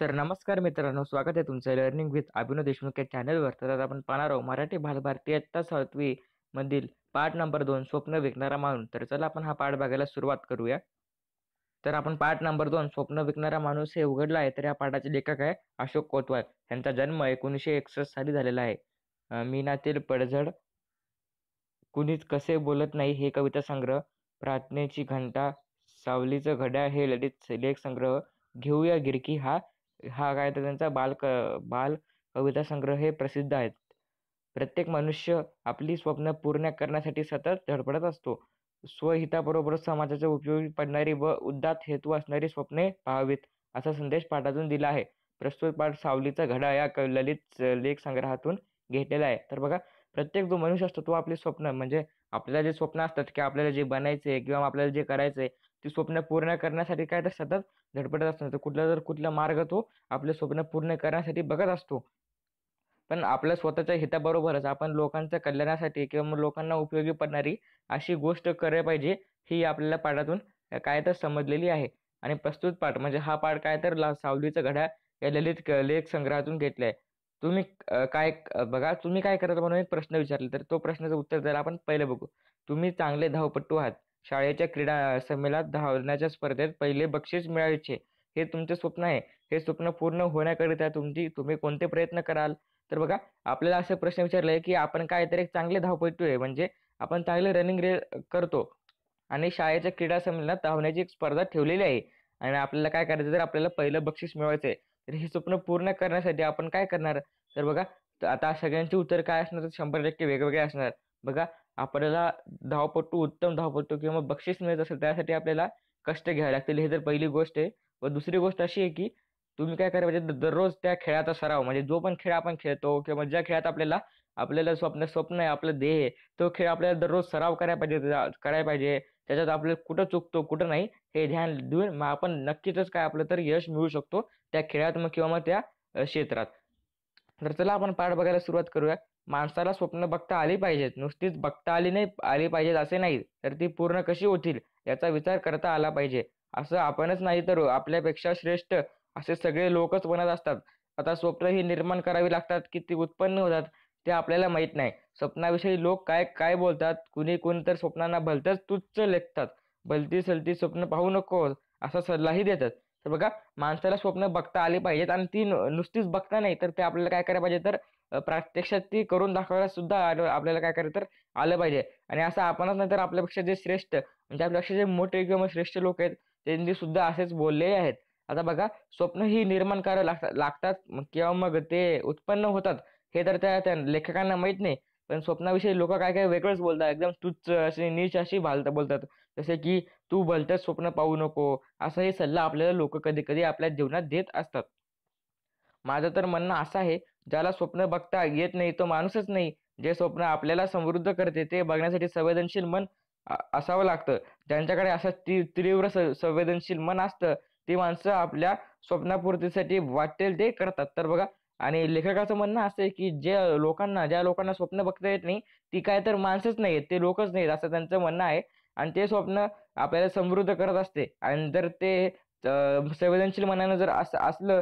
तर नमस्कार मित्रांनो स्वागत आहे तुमचं लर्निंग विथ अभिनव देशमुख या चॅनलवर तर आपण पाहणार आहोत मराठी भाल भारतीय सातवी मधील पाठ नंबर दोन स्वप्न विकणारा माणूस तर चला आपण हा पाठ बघायला सुरुवात करूया तर आपण पाठ नंबर दोन स्वप्न विकणारा माणूस हे उघडला आहे तर या पाठाचे लेखक आहे अशोक कोतवाल यांचा जन्म एकोणीसशे एकसष्ट साली झालेला आहे मीनातील पडझड कुणीच कसे बोलत नाही हे कविता संग्रह प्रार्थनेची घंटा सावलीचं घड्या हे ललित लेख संग्रह घेऊया गिरकी हा हा काय तर त्यांचा बाल क बाल कविता संग्रह हे प्रसिद्ध आहेत प्रत्येक मनुष्य आपली स्वप्न पूर्ण करण्यासाठी सतत धडपडत असतो स्वहिताबरोबर समाजाच्या उपयोगी पडणारी व उद्दात हेतू असणारी स्वप्ने पाहावीत असा संदेश पाठातून दिला आहे प्रस्तुत पाठ सावलीचा घडा या ललित लेख संग्रहातून घेतलेला आहे तर बघा प्रत्येक जो मनुष्य असतो तो आपले स्वप्न म्हणजे आपल्याला जे स्वप्न असतात की आपल्याला जे बनायचे किंवा आपल्याला जे करायचे ती स्वप्न पूर्ण करण्यासाठी काय तर सतत धडपडत असतो कुठला जर कुठला मार्ग तो आपले स्वप्न पूर्ण करण्यासाठी बघत असतो पण आपल्या स्वतःच्या हिताबरोबरच आपण लोकांच्या कल्याणासाठी किंवा मग लोकांना उपयोगी पडणारी अशी गोष्ट करायला पाहिजे ही आपल्याला पाठातून काय तर समजलेली आहे आणि प्रस्तुत पाठ म्हणजे हा पाठ काय तर ला सावलीचा घड्या या ललित लेख संग्रहातून घेतलाय तुम्ही काय बघा तुम्ही काय करता म्हणून एक प्रश्न विचारला तर तो प्रश्नाचं उत्तर जर आपण पहिले बघू तुम्ही चांगले धावपट्टू आहात शाळेच्या क्रीडा संमेलनात धावण्याच्या स्पर्धेत पहिले बक्षीस मिळायचे हे तुमचे स्वप्न आहे हे स्वप्न पूर्ण होण्याकरिता तुमची तुम्ही कोणते प्रयत्न कराल तर बघा आपल्याला असे प्रश्न विचारले की आपण काय एक चांगले धावपटू आहे म्हणजे आपण चांगले रनिंग रे करतो आणि शाळेच्या क्रीडा संमेलनात धावण्याची एक स्पर्धा ठेवलेली आहे आणि आपल्याला काय करायचं तर आपल्याला पहिलं बक्षीस मिळवायचं आहे तर हे स्वप्न पूर्ण करण्यासाठी आपण काय करणार तर बघा आता सगळ्यांचे उत्तर काय असणार तर शंभर टक्के वेगवेगळे असणार बघा आपल्याला धावपट्टू उत्तम धावपट्टू किंवा बक्षीस मिळत असेल त्यासाठी आपल्याला कष्ट घ्यावे लागतील हे तर पहिली गोष्ट आहे व दुसरी गोष्ट अशी आहे की तुम्ही काय करा म्हणजे दररोज त्या खेळाचा सराव म्हणजे जो पण खेळ आपण खेळतो किंवा ज्या खेळात आपल्याला आपल्याला स्वप्न स्वप्न आहे आपलं देह आहे तो खेळ आपल्याला दररोज सराव करायला पाहिजे करायला पाहिजे त्याच्यात आपल्याला कुठं चुकतो कुठं नाही हे ध्यान देऊन मग आपण नक्कीच काय आपलं तर यश मिळू शकतो त्या खेळात मग किंवा मग त्या क्षेत्रात तर चला आपण पाठ बघायला सुरुवात करूया माणसाला स्वप्न बघता आली पाहिजेत नुसतीच बघता आली नाही आली पाहिजेत असे नाही तर ती पूर्ण कशी होतील याचा विचार करता आला पाहिजे असं आपणच नाही तर आपल्यापेक्षा श्रेष्ठ असे सगळे लोकच बनत असतात आता स्वप्न ही निर्माण करावी लागतात की ती उत्पन्न होतात ते आपल्याला माहीत नाही स्वप्नाविषयी लोक काय काय बोलतात कुणी कुण तर स्वप्नांना भलतंच तुच्छ लेखतात भलती सलती स्वप्न पाहू नको असा सल्लाही देतात तर बघा माणसाला स्वप्न बघता आली पाहिजेत आणि ती नुसतीच बघता नाही तर ते आपल्याला काय करायला पाहिजे तर प्रात्यक्षात ती करून दाखवायला सुद्धा आपल्याला काय करायचं तर आलं पाहिजे आणि असं आपणच नाही तर आपल्यापेक्षा जे श्रेष्ठ म्हणजे आपल्यापेक्षा जे मोठे किंवा श्रेष्ठ लोक आहेत त्यांनी सुद्धा असेच बोललेले आहेत आता बघा स्वप्न ही निर्माण करायला लागतात लागतात किंवा मग ते उत्पन्न होतात हे तर त्या त्या लेखकांना माहीत नाही पण स्वप्नाविषयी लोक काय काय वेगळंच बोलतात एकदम तुच असे नीच अशी भालत बोलतात जसे की तू भलतच स्वप्न पाहू नको असाही सल्ला आपल्याला लोक कधी कधी आपल्या जीवनात देत असतात माझं तर म्हणणं असं आहे ज्याला स्वप्न बघता येत नाही तो माणूसच नाही जे स्वप्न आपल्याला समृद्ध करते ते बघण्यासाठी संवेदनशील मन असावं लागतं ज्यांच्याकडे असं ती तीव्र संवेदनशील मन असतं ती माणसं आपल्या स्वप्नापूर्तीसाठी वाटेल ते करतात तर बघा आणि लेखकाचं म्हणणं असं आहे की जे लोकांना ज्या लोकांना स्वप्न बघता येत नाही ती काय तर माणसंच नाही ते लोकच नाहीत असं त्यांचं म्हणणं आहे आणि ते स्वप्न आपल्याला समृद्ध करत असते आणि जर ते संवेदनशील मनानं जर असं असलं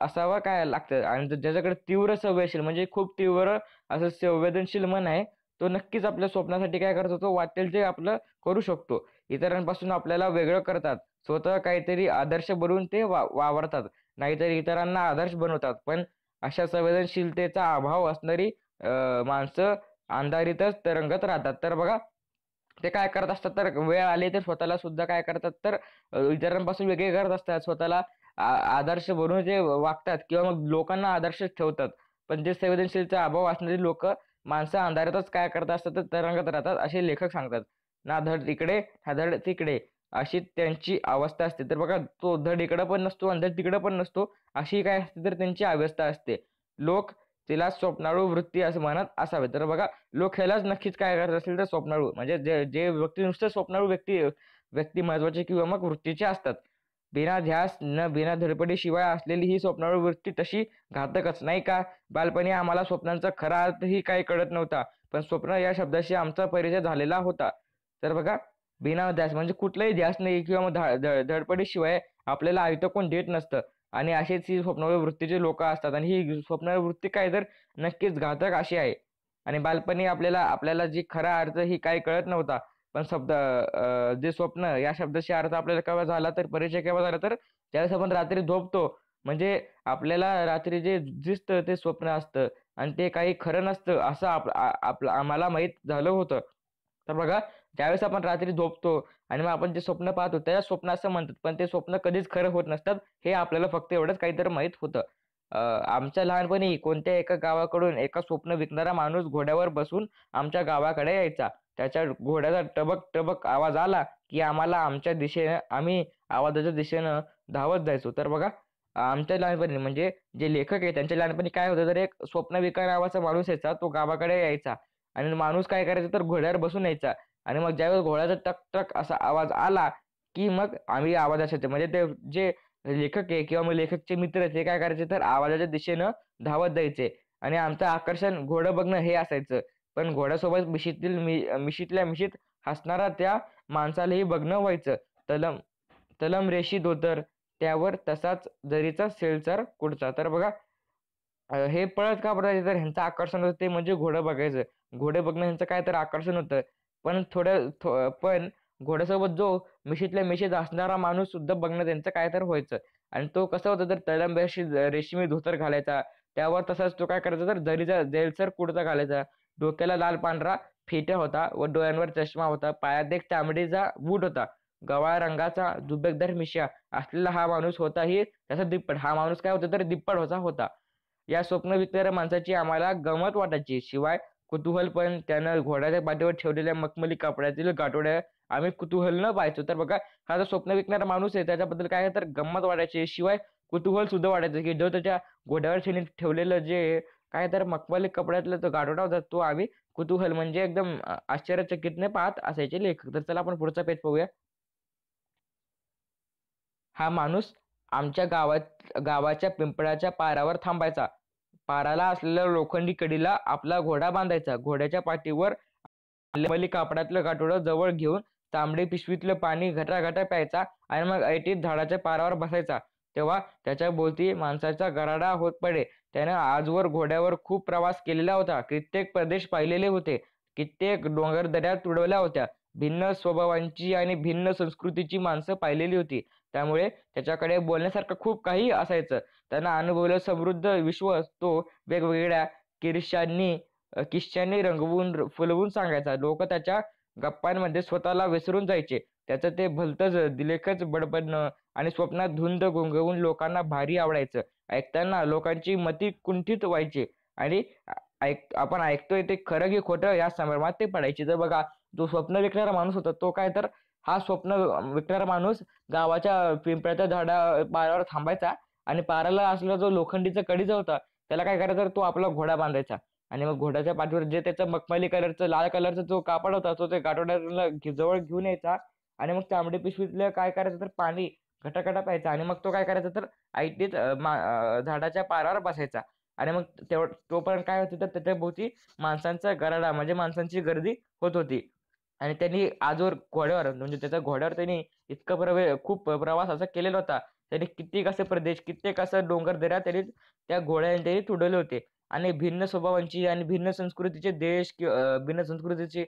असावा काय लागतं आणि ज्याच्याकडे तीव्र संवेदनशील म्हणजे खूप तीव्र असं संवेदनशील मन आहे तो नक्कीच आपल्या स्वप्नासाठी काय करतो तो वाटेल ते आपलं करू शकतो इतरांपासून आपल्याला वेगळं करतात स्वतः काहीतरी आदर्श बनवून ते वा वावरतात नाहीतर इतरांना आदर्श बनवतात पण अशा संवेदनशीलतेचा अभाव असणारी माणसं अंधारीतच तरंगत राहतात तर बघा ते काय करत असतात तर वेळ आले तर स्वतःला सुद्धा काय करतात तर इतरांपासून वेगळे करत असतात स्वतःला आदर्श बनून जे वागतात किंवा मग लोकांना आदर्श ठेवतात पण जे संवेदनशीलचा अभाव असणारी लोक माणसं अंधारातच काय करत असतात तरंगत राहतात असे लेखक सांगतात ना धड तिकडे ना धड तिकडे अशी त्यांची अवस्था असते तर बघा तो धड इकडं पण नसतो अंधड धड तिकडं पण नसतो अशी काय असते तर त्यांची अवस्था असते लोक तिला स्वप्नाळू वृत्ती असं म्हणत असावे तर बघा लोक ह्यालाच नक्कीच काय करत असतील तर स्वप्नाळू म्हणजे जे जे व्यक्ती नुसतं स्वप्नाळू व्यक्ती व्यक्ती महत्वाचे किंवा मग वृत्तीचे असतात बिना ध्यास न बिना धडपडीशिवाय असलेली ही स्वप्नावर वृत्ती तशी घातकच नाही का बालपणी आम्हाला स्वप्नांचा खरा अर्थ ही काही कळत नव्हता पण स्वप्न या शब्दाशी आमचा परिचय झालेला होता तर बघा बिना ध्यास म्हणजे कुठलाही ध्यास नाही किंवा धडपडीशिवाय आपल्याला आयुक्त कोण देत नसतं आणि अशीच ही स्वप्नावर वृत्तीचे लोक असतात आणि ही स्वप्नावर वृत्ती काय तर नक्कीच घातक अशी आहे आणि बालपणी आपल्याला आपल्याला जी खरा अर्थ ही काय कळत नव्हता पण शब्द जे स्वप्न या शब्दाशी अर्थ आपल्याला केव्हा झाला तर परिचय केव्हा झाला तर त्यावेळेस आपण रात्री झोपतो म्हणजे आपल्याला रात्री जे दिसतं ते स्वप्न असतं आणि ते काही खरं नसतं असं आपलं आम्हाला माहीत झालं होतं तर बघा ज्यावेळेस आपण रात्री झोपतो आणि मग आपण जे स्वप्न पाहतो त्या स्वप्न असं म्हणतात पण ते स्वप्न कधीच खरं होत नसतात हे आपल्याला फक्त एवढंच काहीतरी माहीत होतं आमच्या लहानपणी कोणत्या एका गावाकडून एका स्वप्न विकणारा माणूस घोड्यावर बसून आमच्या गावाकडे यायचा त्याच्या घोड्याचा टबक टबक आवाज आला की आम्हाला आमच्या दिशेनं आम्ही आवाजाच्या दिशेनं धावत जायचो तर बघा आमच्या लहानपणी म्हणजे जे लेखक आहे त्यांच्या लहानपणी काय होतं तर एक स्वप्नविकार नावाचा माणूस यायचा तो गावाकडे यायचा आणि माणूस काय करायचा तर घोड्यावर बसून यायचा आणि मग ज्यावेळेस घोड्याचा टक टक असा आवाज आला की मग आम्ही आवाज असायचे म्हणजे ते जे लेखक आहे किंवा मग लेखकचे मित्र ते काय करायचे तर आवाजाच्या दिशेनं धावत जायचे आणि आमचं आकर्षण घोडं बघणं हे असायचं पण घोड्यासोबत मिशीतील मिशीतल्या मिशीत हसणारा त्या माणसालाही बघणं व्हायचं तलम तलम रेशी धोतर त्यावर तसाच जरीचा सेलचार कुडचा तर बघा हे पळत का पडायचे तर ह्यांचं आकर्षण होतं ते म्हणजे घोडं बघायचं घोडे बघणं ह्यांचं काय तर आकर्षण होतं पण थोडं थो पण घोड्यासोबत जो मिशीतल्या मिशीत असणारा माणूस सुद्धा बघणं त्यांचं काय तर व्हायचं आणि तो कसं होतं तर तलम रेशी रेशीमी धोतर घालायचा त्यावर तसाच तो काय करायचा तर जरीचा जेलसर कुडता घालायचा डोक्याला लाल पांढरा फेट्या होता व डोळ्यांवर चष्मा होता पायात एक चांबडीचा बूट होता गवाळ रंगाचा दुबेकदार मिश्या असलेला हा माणूस होता ही त्याचा दिप्पड हा माणूस काय होता तर दिप्पड होता होता या स्वप्न विकणाऱ्या माणसाची आम्हाला गमत वाटायची शिवाय कुतूहल पण त्यानं घोड्याच्या पाठीवर ठेवलेल्या मखमली कपड्यातील गाठोड्या आम्ही कुतूहल न पाहायचो तर बघा हा जो स्वप्न विकणारा माणूस आहे त्याच्याबद्दल काय तर गंमत वाटायची शिवाय कुतूहल सुद्धा वाटायचं की जो त्याच्या घोड्यावर ठेवलेलं जे काय तर मखमली कपड्यातला जो गाठोडा होता तो आम्ही कुतूहल म्हणजे एकदम आश्चर्यचकितने पाहत असायचे लेखक तर चला आपण पुढचा पेज पाहूया हा माणूस आमच्या गावात गावाच्या पिंपळाच्या पारावर थांबायचा पाराला असलेल्या लोखंडी कडीला आपला घोडा बांधायचा घोड्याच्या पाठीवर कापडातलं गाठोडं जवळ घेऊन तांबडी पिशवीतलं पाणी घटा घटा प्यायचा आणि मग ऐटीत झाडाच्या पारावर बसायचा तेव्हा त्याच्या बोलती माणसाचा गराडा होत पडे त्यानं आजवर घोड्यावर खूप प्रवास केलेला होता कित्येक प्रदेश पाहिलेले होते कित्येक डोंगर दऱ्या तुडवल्या होत्या भिन्न स्वभावांची आणि भिन्न संस्कृतीची माणसं पाहिलेली होती त्यामुळे त्याच्याकडे बोलण्यासारखं खूप काही असायचं त्यांना अनुभवलं समृद्ध विश्व तो वेगवेगळ्या किरशांनी किश्च्यांनी रंगवून फुलवून सांगायचा लोक त्याच्या गप्पांमध्ये स्वतःला विसरून जायचे त्याचं ते भलतंच दिलेखच बडबडणं आणि स्वप्नात धुंद गुंगवून लोकांना भारी आवडायचं ऐकताना लोकांची मती कुंठित व्हायची आणि ऐक आपण ऐकतोय ते खरं की खोटं या संदर्भात ते पडायचे जर बघा जो स्वप्न विकणारा माणूस होता तो काय तर हा स्वप्न विकणारा माणूस गावाच्या पिंपळाच्या झाडा पारावर थांबायचा आणि पाराला असला जो लोखंडीचा कडीचा होता त्याला काय करायचं तो आपला घोडा बांधायचा आणि मग घोड्याच्या पाठीवर जे त्याचं मखमली कलरचं लाल कलरचा जो कापड होता तो ते गाठोड्याला जवळ घेऊन यायचा आणि मग तांबडी पिशवीतलं काय करायचं तर पाणी घटाघटा प्यायचं आणि मग तो काय करायचा तर ऐटीत झाडाच्या पारावर बसायचा आणि मग तेव तोपर्यंत काय होतं तर त्याच्या भोवती माणसांचा गराडा म्हणजे माणसांची गर्दी होत होती आणि त्यांनी आजवर घोड्यावर म्हणजे त्याच्या घोड्यावर त्यांनी इतका प्रवे खूप प्रवास असा केलेला होता त्यांनी कित्येक असे प्रदेश कित्येक असं डोंगर दऱ्या त्यांनी त्या घोड्याने त्यांनी तुडवले होते आणि भिन्न स्वभावांची आणि भिन्न संस्कृतीचे देश किंवा भिन्न संस्कृतीचे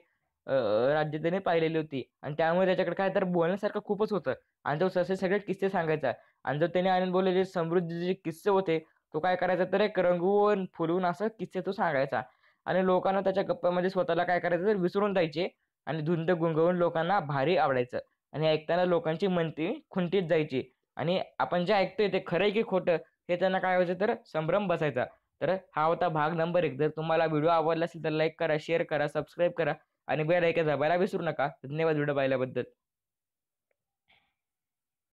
राज्यतेने पाहिलेली होती आणि त्यामुळे त्याच्याकडे काय तर बोलण्यासारखं खूपच होतं आणि तो ससे सगळे किस्से सांगायचा आणि जर त्याने आणून बोलले समृद्धीचे जे किस्से होते तो काय करायचा तर एक रंगवून फुलवून असं किस्से तो सांगायचा आणि लोकांना त्याच्या गप्पामध्ये स्वतःला काय करायचं तर विसरून जायचे आणि धुंद गुंगवून लोकांना भारी आवडायचं आणि ऐकताना लोकांची मनती खुंटीत जायची आणि आपण जे ऐकतोय ते खरंय की खोटं हे त्यांना काय व्हायचं तर संभ्रम बसायचा तर हा होता भाग नंबर एक जर तुम्हाला व्हिडिओ आवडला असेल तर लाईक करा शेअर करा सबस्क्राईब करा आणि बेल ऐकायचा बरा विसरू नका धन्यवाद व्हिडिओ पाहिल्याबद्दल